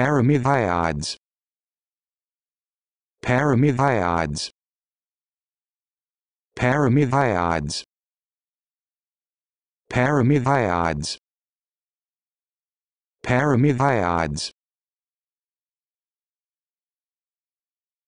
Paramithioids Paramithioids Paramithioids Paramithioids Paramithioids